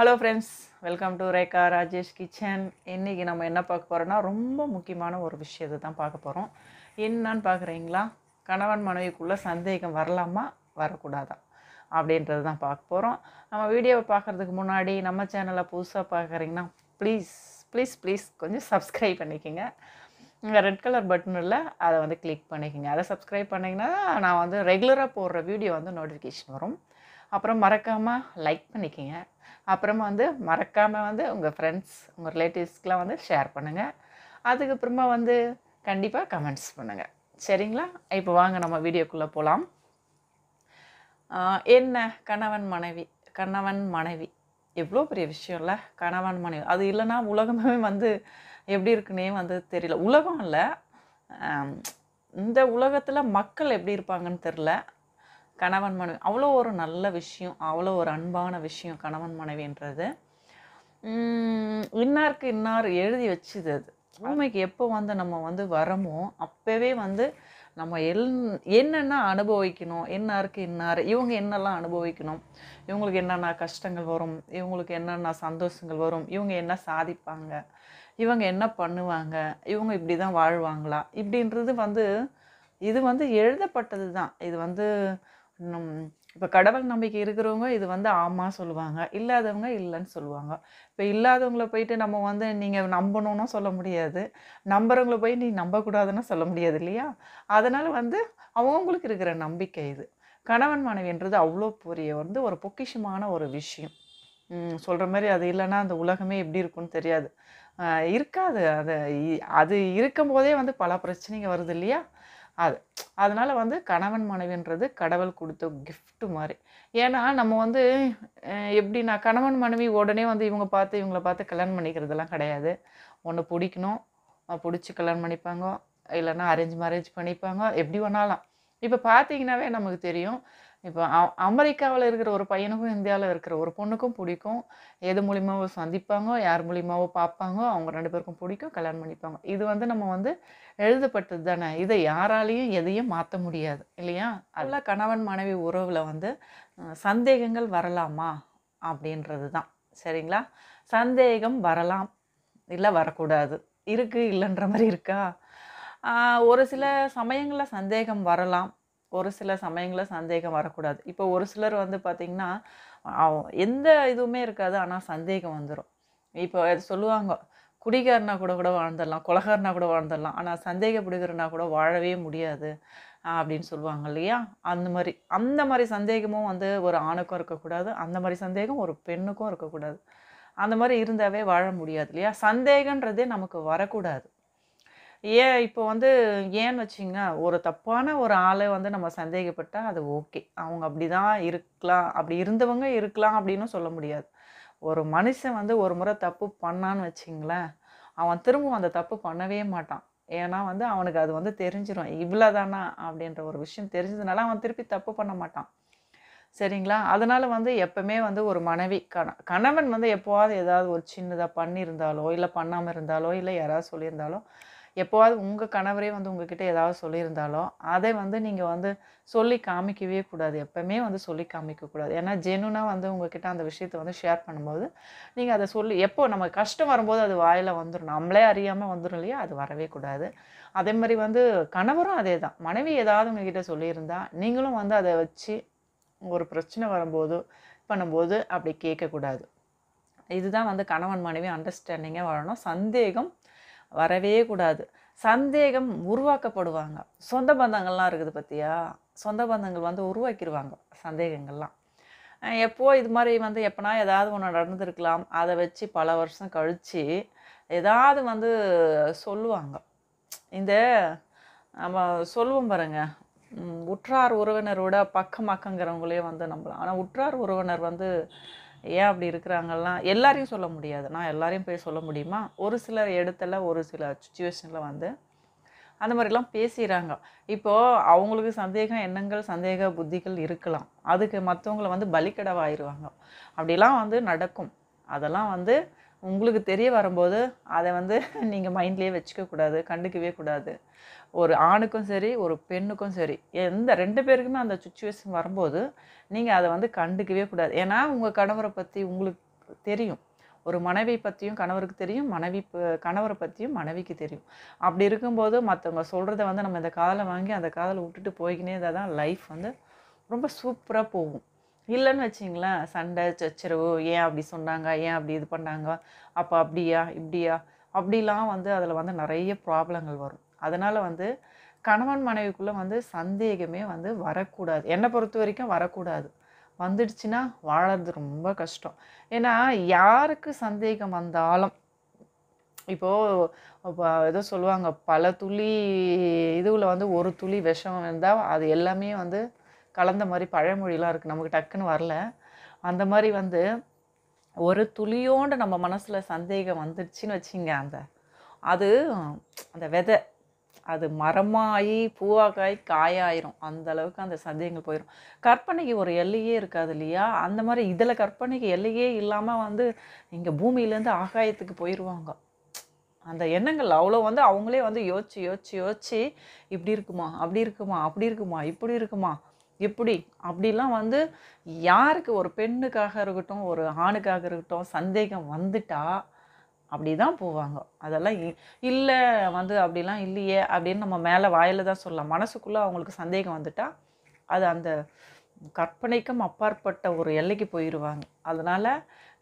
hello friends welcome to Rekha Rajesh kitchen இன்றைக்கி நம்ம என்ன பார்க்க போகிறோன்னா ரொம்ப முக்கியமான ஒரு விஷயத்தை தான் பார்க்க போகிறோம் என்னன்னு பார்க்குறீங்களா கணவன் மனைவிக்குள்ளே சந்தேகம் வரலாமா வரக்கூடாதா அப்படின்றது தான் பார்க்க போகிறோம் நம்ம வீடியோவை பார்க்குறதுக்கு முன்னாடி நம்ம சேனலை புதுசாக பார்க்குறீங்கன்னா ப்ளீஸ் ப்ளீஸ் ப்ளீஸ் கொஞ்சம் சப்ஸ்கிரைப் பண்ணிக்கோங்க இங்கே ரெட் கலர் பட்டன் இல்லை அதை வந்து கிளிக் பண்ணிக்கோங்க அதை சப்ஸ்கிரைப் பண்ணிங்கன்னா நான் வந்து ரெகுலராக போடுற வீடியோ வந்து நோட்டிஃபிகேஷன் வரும் அப்புறம் மறக்காமல் லைக் பண்ணிக்கிங்க அப்புறமா வந்து மறக்காமல் வந்து உங்கள் ஃப்ரெண்ட்ஸ் உங்கள் ரிலேட்டிவ்ஸ்க்கெலாம் வந்து ஷேர் பண்ணுங்கள் அதுக்கப்புறமா வந்து கண்டிப்பாக கமெண்ட்ஸ் பண்ணுங்கள் சரிங்களா இப்போ வாங்க நம்ம வீடியோக்குள்ளே போகலாம் என்ன கணவன் மனைவி கணவன் மனைவி எவ்வளோ பெரிய விஷயம் இல்லை கணவன் மனைவி அது இல்லைன்னா உலகமே வந்து எப்படி இருக்குன்னே வந்து தெரியல உலகம் இல்லை இந்த உலகத்தில் மக்கள் எப்படி இருப்பாங்கன்னு தெரில கணவன் மனைவி அவ்வளோ ஒரு நல்ல விஷயம் அவ்வளோ ஒரு அன்பான விஷயம் கணவன் மனைவின்றது இன்னாருக்கு இன்னார் எழுதி வச்சுது அது உண்மைக்கு எப்போ வந்து நம்ம வந்து வரமோ அப்போவே வந்து நம்ம எல் என்னென்ன அனுபவிக்கணும் இன்னாருக்கு இன்னார் இவங்க என்னெல்லாம் அனுபவிக்கணும் இவங்களுக்கு என்னென்ன கஷ்டங்கள் வரும் இவங்களுக்கு என்னென்ன சந்தோஷங்கள் வரும் இவங்க என்ன சாதிப்பாங்க இவங்க என்ன பண்ணுவாங்க இவங்க இப்படி தான் வாழ்வாங்களா இப்படின்றது வந்து இது வந்து எழுதப்பட்டது தான் இது வந்து இப்போ கடவுள் நம்பிக்கை இருக்கிறவங்க இது வந்து ஆமாம் சொல்லுவாங்க இல்லாதவங்க இல்லைன்னு சொல்லுவாங்க இப்போ இல்லாதவங்கள போயிட்டு நம்ம வந்து நீங்கள் நம்பணும்னா சொல்ல முடியாது நம்புறவங்கள போய் நீ நம்பக்கூடாதுன்னு சொல்ல முடியாது இல்லையா அதனால் வந்து அவங்களுக்கு இருக்கிற நம்பிக்கை இது கணவன் மனைவின்றது அவ்வளோ பெரிய வந்து ஒரு பொக்கிஷமான ஒரு விஷயம் சொல்கிற மாதிரி அது இல்லைன்னா அந்த உலகமே எப்படி இருக்கும்னு தெரியாது இருக்காது அது அது இருக்கும்போதே வந்து பல பிரச்சனைங்க வருது இல்லையா அது அதனால் வந்து கணவன் மனைவின்றது கடவுள் கொடுத்த கிஃப்ட்டு மாதிரி ஏன்னா நம்ம வந்து எப்படின்னா கணவன் மனைவி உடனே வந்து இவங்க பார்த்து இவங்கள பார்த்து கல்யாணம் பண்ணிக்கிறதெல்லாம் கிடையாது ஒன்று பிடிக்கணும் பிடிச்சி கல்யாணம் பண்ணிப்பாங்க இல்லைன்னா அரேஞ்ச் மேரேஜ் பண்ணிப்பாங்க எப்படி வேணாலும் இப்போ பார்த்தீங்கன்னாவே நமக்கு தெரியும் இப்போ அமெரிக்காவில் இருக்கிற ஒரு பையனுக்கும் இந்தியாவில் இருக்கிற ஒரு பொண்ணுக்கும் பிடிக்கும் எது மூலியமாவோ சந்திப்பாங்க யார் மூலியமாவோ பார்ப்பாங்க அவங்க ரெண்டு பேருக்கும் பிடிக்கும் கல்யாணம் பண்ணிப்பாங்க இது வந்து நம்ம வந்து எழுதப்பட்டது தானே இதை யாராலையும் எதையும் மாற்ற முடியாது இல்லையா அதில் கணவன் மனைவி உறவில் வந்து சந்தேகங்கள் வரலாமா அப்படின்றது தான் சரிங்களா சந்தேகம் வரலாம் இல்லை வரக்கூடாது இருக்குது இல்லைன்ற மாதிரி இருக்கா ஒரு சில சமயங்களில் சந்தேகம் வரலாம் ஒரு சில சமயங்களில் சந்தேகம் வரக்கூடாது இப்போ ஒரு சிலர் வந்து பார்த்திங்கன்னா எந்த இதுவுமே இருக்காது ஆனால் சந்தேகம் வந்துடும் இப்போ அது சொல்லுவாங்க குடிகாரனா கூட கூட வாழ்ந்துடலாம் குலகாரனா கூட வாழ்ந்துடலாம் ஆனால் சந்தேக பிடிக்கிறனா கூட வாழவே முடியாது அப்படின்னு சொல்லுவாங்க இல்லையா அந்த மாதிரி அந்த மாதிரி சந்தேகமும் வந்து ஒரு ஆணுக்கும் இருக்கக்கூடாது அந்த மாதிரி சந்தேகம் ஒரு பெண்ணுக்கும் இருக்கக்கூடாது அந்த மாதிரி இருந்தாவே வாழ முடியாது இல்லையா சந்தேகன்றதே நமக்கு வரக்கூடாது ஏன் இப்போ வந்து ஏன்னு வச்சிங்க ஒரு தப்பான ஒரு ஆளை வந்து நம்ம சந்தேகப்பட்டால் அது ஓகே அவங்க அப்படி தான் இருக்கலாம் அப்படி இருந்தவங்க இருக்கலாம் அப்படின்னு சொல்ல முடியாது ஒரு மனுஷன் வந்து ஒரு முறை தப்பு பண்ணான்னு வச்சிங்களேன் அவன் திரும்பவும் அந்த தப்பு பண்ணவே மாட்டான் ஏன்னா வந்து அவனுக்கு அது வந்து தெரிஞ்சிடும் இவ்வளோதானா அப்படின்ற ஒரு விஷயம் தெரிஞ்சதுனால அவன் திருப்பி தப்பு பண்ண மாட்டான் சரிங்களா அதனால் வந்து எப்போவுமே வந்து ஒரு மனைவி கண கணவன் வந்து எப்போவாவது ஏதாவது ஒரு சின்னதாக பண்ணியிருந்தாலோ இல்லை பண்ணாமல் இருந்தாலோ இல்லை யாராவது சொல்லியிருந்தாலோ எப்போவாது உங்கள் கணவரே வந்து உங்ககிட்ட ஏதாவது சொல்லியிருந்தாலும் அதை வந்து நீங்கள் வந்து சொல்லி காமிக்கவே கூடாது எப்போவுமே வந்து சொல்லி காமிக்கக்கூடாது ஏன்னா ஜெனுனாக வந்து உங்ககிட்ட அந்த விஷயத்தை வந்து ஷேர் பண்ணும்போது நீங்கள் அதை சொல்லி எப்போ நம்ம கஷ்டம் வரும்போது அது வாயில் வந்துடும் நம்மளே அறியாமல் வந்துடும் இல்லையா அது வரவே கூடாது அதே மாதிரி வந்து கணவரும் அதே தான் மனைவி ஏதாவது உங்ககிட்ட சொல்லியிருந்தா நீங்களும் வந்து அதை வச்சு ஒரு பிரச்சனை வரும்போது பண்ணும்போது அப்படி கேட்கக்கூடாது இதுதான் வந்து கணவன் மனைவி அண்டர்ஸ்டாண்டிங்காக வரணும் சந்தேகம் வரவே கூடாது சந்தேகம் உருவாக்கப்படுவாங்க சொந்த பந்தங்கள்லாம் இருக்குது பார்த்தியா சொந்த பந்தங்கள் வந்து உருவாக்கிடுவாங்க சந்தேகங்கள்லாம் எப்போது இது மாதிரி வந்து எப்போனா ஏதாவது ஒன்று நடந்துருக்கலாம் அதை வச்சு பல வருஷம் கழித்து ஏதாவது வந்து சொல்லுவாங்க இந்த நம்ம சொல்லுவோம் பாருங்க உற்றார் உறவினரோட பக்கம் அக்கங்கிறவங்களே வந்து நம்பலாம் ஆனால் உற்றார் உறவினர் வந்து ஏன் அப்படி இருக்கிறாங்கலாம் எல்லாரையும் சொல்ல முடியாது நான் எல்லாரையும் போய் சொல்ல முடியுமா ஒரு சில இடத்துல ஒரு சில சுச்சுவேஷனில் வந்து அந்த மாதிரிலாம் பேசிடுறாங்க இப்போது அவங்களுக்கு சந்தேகம் எண்ணங்கள் சந்தேக புத்திகள் இருக்கலாம் அதுக்கு மற்றவங்களை வந்து பலிக்கடவாயிருவாங்க அப்படிலாம் வந்து நடக்கும் அதெல்லாம் வந்து உங்களுக்கு தெரிய வரும்போது அதை வந்து நீங்கள் மைண்ட்லேயே வச்சுக்கக்கூடாது கண்டுக்கவே கூடாது ஒரு ஆணுக்கும் சரி ஒரு பெண்ணுக்கும் சரி எந்த ரெண்டு பேருக்குமே அந்த சுச்சுவேஷன் வரும்போது நீங்கள் அதை வந்து கண்டுக்கவே கூடாது ஏன்னா உங்கள் கணவரை பற்றி உங்களுக்கு தெரியும் ஒரு மனைவி பற்றியும் கணவருக்கு தெரியும் மனைவி கணவரை பற்றியும் மனைவிக்கு தெரியும் அப்படி இருக்கும்போது மற்றவங்க சொல்கிறத வந்து நம்ம இந்த காதலை வாங்கி அந்த காதலை விட்டுட்டு போய்கினே தான் லைஃப் வந்து ரொம்ப சூப்பராக போகும் இல்லைன்னு வச்சிங்களேன் சண்டை சச்சரவு ஏன் அப்படி சொன்னாங்க ஏன் அப்படி இது பண்ணாங்க அப்போ அப்படியா இப்படியா அப்படிலாம் வந்து அதில் வந்து நிறைய ப்ராப்ளங்கள் வரும் அதனால் வந்து கணவன் மனைவிக்குள்ளே வந்து சந்தேகமே வந்து வரக்கூடாது என்னை பொறுத்த வரைக்கும் வரக்கூடாது வந்துடுச்சுன்னா வாழறது ரொம்ப கஷ்டம் ஏன்னா யாருக்கு சந்தேகம் வந்தாலும் இப்போது ஏதோ சொல்லுவாங்க பல துளி இதுவில் வந்து ஒரு துளி விஷம் இருந்தால் அது எல்லாமே வந்து கலந்த மாதிரி பழமொழிலாம் இருக்குது நமக்கு டக்குன்னு வரல அந்த மாதிரி வந்து ஒரு துளியோண்டு நம்ம மனசில் சந்தேகம் வந்துடுச்சின்னு வச்சிங்க அந்த அது அந்த விதை அது மரமாகி பூவாக்காய் காயாயிரும் அந்த அளவுக்கு அந்த சந்தேகங்கள் போயிடும் கற்பனைக்கு ஒரு எல்லையே இருக்காது இல்லையா அந்த மாதிரி இதில் கற்பனைக்கு எல்லையே இல்லாமல் வந்து இங்கே பூமியிலேருந்து ஆகாயத்துக்கு போயிடுவாங்க அந்த எண்ணங்கள் அவ்வளோ வந்து அவங்களே வந்து யோசிச்சு யோசிச்சு யோசிச்சு இப்படி இருக்குமா அப்படி இருக்குமா அப்படி இருக்குமா இப்படி இருக்குமா இப்படி அப்படிலாம் வந்து யாருக்கு ஒரு பெண்ணுக்காக இருக்கட்டும் ஒரு ஆணுக்காக இருக்கட்டும் சந்தேகம் வந்துட்டா அப்படி தான் போவாங்க அதெல்லாம் இல்லை வந்து அப்படிலாம் இல்லையே அப்படின்னு நம்ம மேலே வாயில் தான் சொல்லலாம் மனசுக்குள்ளே அவங்களுக்கு சந்தேகம் வந்துட்டால் அது அந்த கற்பனைக்கும் அப்பாற்பட்ட ஒரு எல்லைக்கு போயிடுவாங்க அதனால்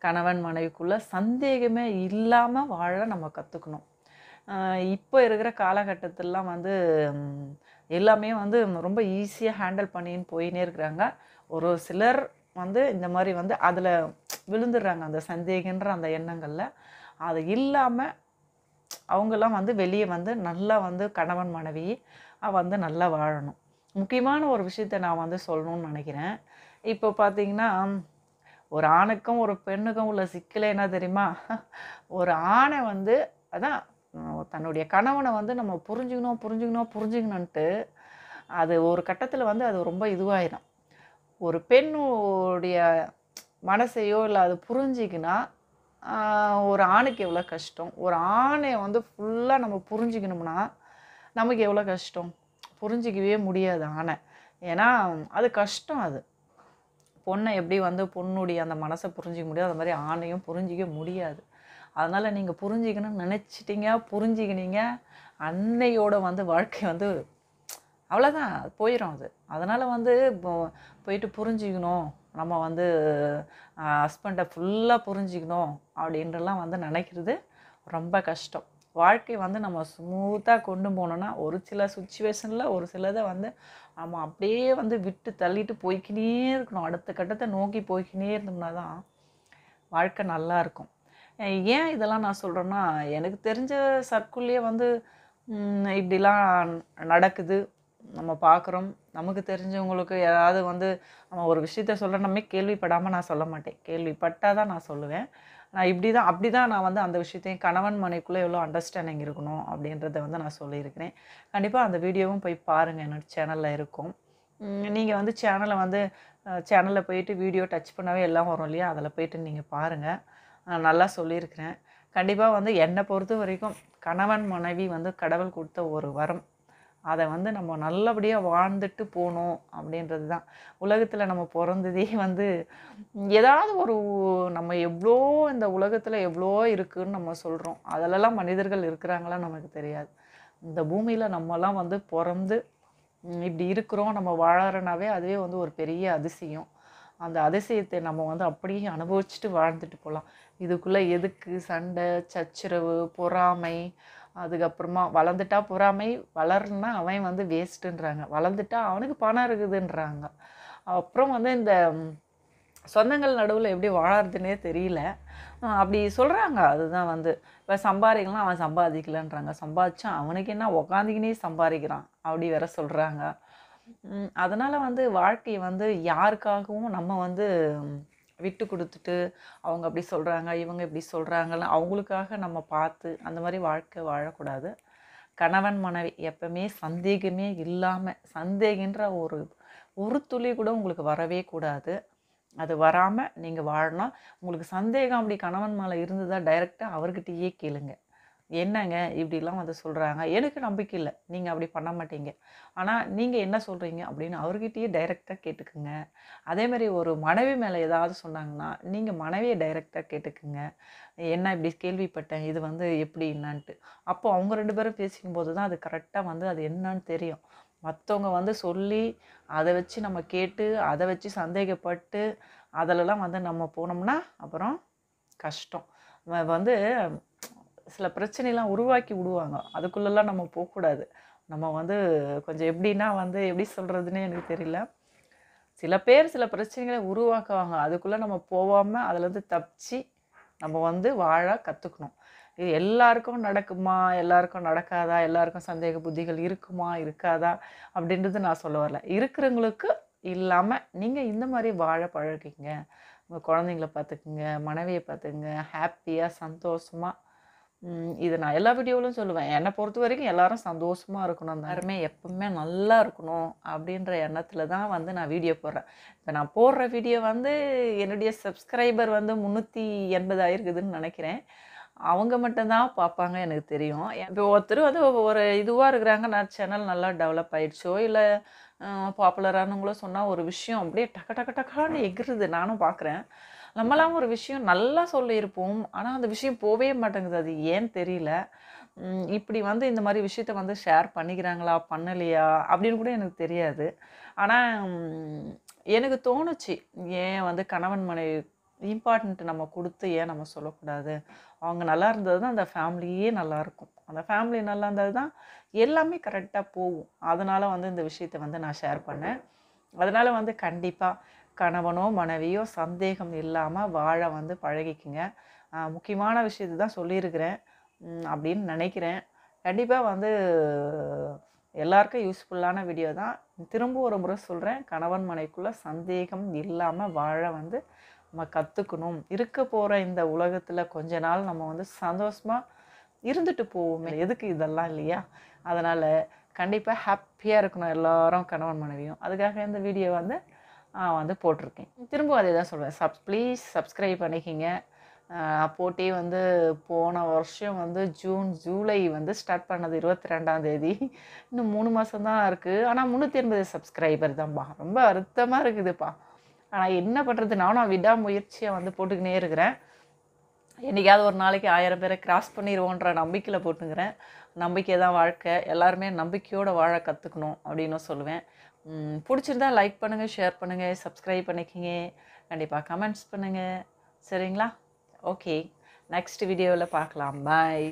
கணவன் மனைவிக்குள்ளே சந்தேகமே இல்லாமல் வாழ நம்ம கற்றுக்கணும் இப்போ இருக்கிற காலகட்டத்திலலாம் வந்து எல்லாமே வந்து ரொம்ப ஈஸியாக ஹேண்டில் பண்ணின்னு போயின்னே இருக்கிறாங்க ஒரு சிலர் வந்து இந்த மாதிரி வந்து அதில் விழுந்துடுறாங்க அந்த சந்தேகன்ற அந்த எண்ணங்களில் அது இல்லாமல் அவங்கெல்லாம் வந்து வெளியே வந்து நல்லா வந்து கணவன் மனைவி வந்து நல்லா வாழணும் முக்கியமான ஒரு விஷயத்த நான் வந்து சொல்லணும்னு நினைக்கிறேன் இப்போ பார்த்திங்கன்னா ஒரு ஆணுக்கும் ஒரு பெண்ணுக்கும் உள்ள சிக்கலை என்ன தெரியுமா ஒரு ஆணை வந்து அதான் தன்னுடைய கணவனை வந்து நம்ம புரிஞ்சுக்கணும் புரிஞ்சுக்கணும் புரிஞ்சுக்கணுன்ட்டு அது ஒரு கட்டத்தில் வந்து அது ரொம்ப இதுவாயிடும் ஒரு பெண்ணுடைய மனசையோ இல்லை அது புரிஞ்சிக்கினா ஒரு ஆணுக்கு எவ்வளோ கஷ்டம் ஒரு ஆணை வந்து ஃபுல்லாக நம்ம புரிஞ்சிக்கணும்னா நமக்கு எவ்வளோ கஷ்டம் புரிஞ்சிக்கவே முடியாது ஆணை ஏன்னா அது கஷ்டம் அது பொண்ணை எப்படி வந்து பொண்ணுடைய அந்த மனசை புரிஞ்சிக்க முடியாது அது மாதிரி ஆணையும் புரிஞ்சிக்க முடியாது அதனால் நீங்கள் புரிஞ்சிக்கணும்னு நினச்சிட்டிங்க புரிஞ்சிக்கினீங்க அன்னையோட வந்து வாழ்க்கை வந்து அவ்வளோதான் போயிடும் அது அதனால் வந்து போயிட்டு புரிஞ்சிக்கணும் நம்ம வந்து ஹஸ்பண்டை ஃபுல்லாக புரிஞ்சிக்கணும் அப்படின்றலாம் வந்து நினைக்கிறது ரொம்ப கஷ்டம் வாழ்க்கை வந்து நம்ம ஸ்மூத்தாக கொண்டு போனோன்னா ஒரு சில சுச்சுவேஷனில் ஒரு சிலதை வந்து நம்ம அப்படியே வந்து விட்டு தள்ளிட்டு போய்க்கினே இருக்கணும் அடுத்த கட்டத்தை நோக்கி போய்க்கினே இருந்தோம்னா தான் வாழ்க்கை நல்லாயிருக்கும் ஏன் இதெல்லாம் நான் சொல்கிறேன்னா எனக்கு தெரிஞ்ச சர்க்குள்ளேயே வந்து இப்படிலாம் நடக்குது நம்ம பார்க்குறோம் நமக்கு தெரிஞ்சவங்களுக்கு ஏதாவது வந்து நம்ம ஒரு விஷயத்த சொல்கிற கேள்விப்படாமல் நான் சொல்ல மாட்டேன் கேள்விப்பட்டால் தான் நான் சொல்லுவேன் நான் இப்படி தான் அப்படி தான் நான் வந்து அந்த விஷயத்தையும் கணவன் மனைக்குள்ளே எவ்வளோ அண்டர்ஸ்டாண்டிங் இருக்கணும் அப்படின்றத வந்து நான் சொல்லியிருக்கிறேன் கண்டிப்பாக அந்த வீடியோவும் போய் பாருங்கள் என்னோடய சேனலில் இருக்கும் நீங்கள் வந்து சேனலை வந்து சேனலில் போயிட்டு வீடியோ டச் பண்ணவே எல்லாம் வரும் இல்லையா அதில் போயிட்டு நீங்கள் பாருங்கள் நான் நல்லா சொல்லியிருக்கிறேன் கண்டிப்பாக வந்து என்னை பொறுத்த வரைக்கும் கணவன் மனைவி வந்து கடவுள் கொடுத்த ஒரு வரம் அதை வந்து நம்ம நல்லபடியாக வாழ்ந்துட்டு போகணும் அப்படின்றது தான் உலகத்தில் நம்ம பிறந்ததே வந்து ஏதாவது ஒரு நம்ம எவ்வளோ இந்த உலகத்தில் எவ்வளோ இருக்குதுன்னு நம்ம சொல்கிறோம் அதிலெல்லாம் மனிதர்கள் இருக்கிறாங்களா நமக்கு தெரியாது இந்த பூமியில் நம்மலாம் வந்து பிறந்து இப்படி இருக்கிறோம் நம்ம வாழறனாவே அதுவே வந்து ஒரு பெரிய அதிசயம் அந்த அதிசயத்தை நம்ம வந்து அப்படியே அனுபவிச்சுட்டு வாழ்ந்துட்டு போகலாம் இதுக்குள்ளே எதுக்கு சண்டை சச்சரவு பொறாமை அதுக்கப்புறமா வளர்ந்துட்டா பொறாமை வளரனா அவன் வந்து வேஸ்ட்டுன்றாங்க வளர்ந்துட்டா அவனுக்கு பணம் இருக்குதுன்றாங்க அப்புறம் வந்து இந்த சொந்தங்கள் நடுவில் எப்படி வாழறதுனே தெரியல அப்படி சொல்கிறாங்க அதுதான் வந்து இப்போ சம்பாதிக்கலாம் அவன் சம்பாதிக்கலன்றாங்க சம்பாதிச்சான் அவனுக்கு என்ன உக்காந்துக்கினே சம்பாதிக்கிறான் அப்படி வேற சொல்கிறாங்க அதனால் வந்து வாழ்க்கையை வந்து யாருக்காகவும் நம்ம வந்து விட்டு கொடுத்துட்டு அவங்க அப்படி சொல்கிறாங்க இவங்க இப்படி சொல்கிறாங்கன்னு அவங்களுக்காக நம்ம பார்த்து அந்த மாதிரி வாழ்க்கை வாழக்கூடாது கணவன் மனைவி எப்பவுமே சந்தேகமே இல்லாமல் சந்தேகின்ற ஒரு ஒரு துளி கூட உங்களுக்கு வரவே கூடாது அது வராமல் நீங்கள் வாழணும் உங்களுக்கு சந்தேகம் அப்படி கணவன் மேலே இருந்ததா டைரெக்டாக அவர்கிட்டயே கேளுங்கள் என்னங்க இப்படிலாம் வந்து சொல்கிறாங்க எனக்கு நம்பிக்கை இல்லை நீங்கள் அப்படி பண்ண மாட்டீங்க ஆனால் நீங்கள் என்ன சொல்கிறீங்க அப்படின்னு அவர்கிட்டயே டைரெக்டாக கேட்டுக்குங்க அதேமாதிரி ஒரு மனைவி மேலே ஏதாவது சொன்னாங்கன்னா நீங்கள் மனைவியை டைரெக்டாக கேட்டுக்குங்க என்ன இப்படி கேள்விப்பட்டேன் இது வந்து எப்படி என்னான்ட்டு அப்போது அவங்க ரெண்டு பேரும் பேசிக்கும்போது தான் அது கரெக்டாக வந்து அது என்னன்னு தெரியும் மற்றவங்க வந்து சொல்லி அதை வச்சு நம்ம கேட்டு அதை வச்சு சந்தேகப்பட்டு அதிலலாம் வந்து நம்ம போனோம்னா அப்புறம் கஷ்டம் வந்து சில பிரச்சனைலாம் உருவாக்கி விடுவாங்க அதுக்குள்ளெல்லாம் நம்ம போகக்கூடாது நம்ம வந்து கொஞ்சம் எப்படின்னா வந்து எப்படி சொல்கிறதுனே எனக்கு தெரியல சில பேர் சில பிரச்சனைகளை உருவாக்குவாங்க அதுக்குள்ளே நம்ம போகாமல் அதுலேருந்து தப்பிச்சு நம்ம வந்து வாழ கற்றுக்கணும் இது எல்லாருக்கும் நடக்குமா எல்லாருக்கும் நடக்காதா எல்லாருக்கும் சந்தேக புத்திகள் இருக்குமா இருக்காதா அப்படின்றது நான் சொல்ல வரல இருக்கிறவங்களுக்கு இல்லாமல் நீங்கள் இந்த மாதிரி வாழ பழகிங்க உங்கள் குழந்தைங்கள பார்த்துக்குங்க மனைவியை பார்த்துக்குங்க ஹாப்பியாக சந்தோஷமாக இது நான் எல்லா வீடியோவிலும் சொல்லுவேன் என்னை பொறுத்த வரைக்கும் எல்லாரும் சந்தோஷமாக இருக்கணும் எல்லாருமே எப்பவுமே நல்லா இருக்கணும் அப்படின்ற எண்ணத்தில் தான் வந்து நான் வீடியோ போடுறேன் இப்போ நான் போடுற வீடியோ வந்து என்னுடைய சப்ஸ்கிரைபர் வந்து முந்நூற்றி எண்பது ஆயிருக்குதுன்னு நினைக்கிறேன் அவங்க மட்டும்தான் பார்ப்பாங்க எனக்கு தெரியும் இப்போ ஒருத்தர் வந்து ஒரு இதுவாக இருக்கிறாங்க நான் சேனல் நல்லா டெவலப் ஆகிடுச்சோ இல்லை பாப்புலரானவங்களோ சொன்னால் ஒரு விஷயம் அப்படியே டக்கு டக்கு டக்கான்னு எகிருது நானும் பார்க்குறேன் நம்மளாம் ஒரு விஷயம் நல்லா சொல்லியிருப்போம் ஆனால் அந்த விஷயம் போவே மாட்டேங்குது அது ஏன்னு தெரியல இப்படி வந்து இந்த மாதிரி விஷயத்த வந்து ஷேர் பண்ணிக்கிறாங்களா பண்ணலையா அப்படின்னு கூட எனக்கு தெரியாது ஆனால் எனக்கு தோணுச்சு ஏன் வந்து கணவன் மனைவி இம்பார்ட்டண்ட் நம்ம கொடுத்து ஏன் நம்ம சொல்லக்கூடாது அவங்க நல்லா இருந்தது தான் அந்த ஃபேமிலியே நல்லாயிருக்கும் அந்த ஃபேமிலி நல்லா இருந்தது தான் எல்லாமே கரெக்டாக போகும் அதனால் வந்து இந்த விஷயத்த வந்து நான் ஷேர் பண்ணேன் அதனால் வந்து கண்டிப்பாக கணவனோ மனைவியோ சந்தேகம் இல்லாமல் வாழ வந்து பழகிக்குங்க முக்கியமான விஷயத்தை தான் சொல்லியிருக்கிறேன் அப்படின்னு நினைக்கிறேன் கண்டிப்பாக வந்து எல்லாருக்கும் யூஸ்ஃபுல்லான வீடியோ தான் திரும்ப ஒரு முறை சொல்கிறேன் கணவன் மனைக்குள்ளே சந்தேகம் இல்லாமல் வாழ வந்து நம்ம கற்றுக்கணும் இருக்க போகிற இந்த உலகத்தில் கொஞ்ச நாள் நம்ம வந்து சந்தோஷமாக இருந்துட்டு போவோமே எதுக்கு இதெல்லாம் இல்லையா அதனால் கண்டிப்பாக ஹாப்பியாக இருக்கணும் எல்லோரும் கணவன் மனைவியும் அதுக்காக இந்த வீடியோ வந்து வந்து போட்டிருக்கேன் திரும்ப அதே தான் சொல்கிறேன் சப் ப்ளீஸ் சப்ஸ்கிரைப் பண்ணிக்கிங்க போட்டி வந்து போன வருஷம் வந்து ஜூன் ஜூலை வந்து ஸ்டார்ட் பண்ணது இருபத்தி ரெண்டாம் தேதி இன்னும் மூணு மாதம் தான் இருக்குது ஆனால் முந்நூற்றி எண்பது சப்ஸ்கிரைபர் தான்ப்பா ரொம்ப அர்த்தமாக இருக்குதுப்பா ஆனால் என்ன பண்ணுறது நானும் விடாமுயற்சியை வந்து போட்டுக்கினே இருக்கிறேன் என்றைக்காவது ஒரு நாளைக்கு ஆயிரம் பேரை கிராஸ் பண்ணிடுவோன்ற நம்பிக்கையில் போட்டுக்கிறேன் நம்பிக்கை தான் வாழ்க்கை எல்லாருமே நம்பிக்கையோடு வாழ கற்றுக்கணும் அப்படின்னு சொல்லுவேன் பிடிச்சிருந்தா லைக் பண்ணுங்கள் ஷேர் பண்ணுங்கள் சப்ஸ்கிரைப் பண்ணிக்கிங்க கண்டிப்பாக கமெண்ட்ஸ் பண்ணுங்கள் சரிங்களா ஓகே நெக்ஸ்ட் வீடியோவில் பார்க்கலாம் பாய்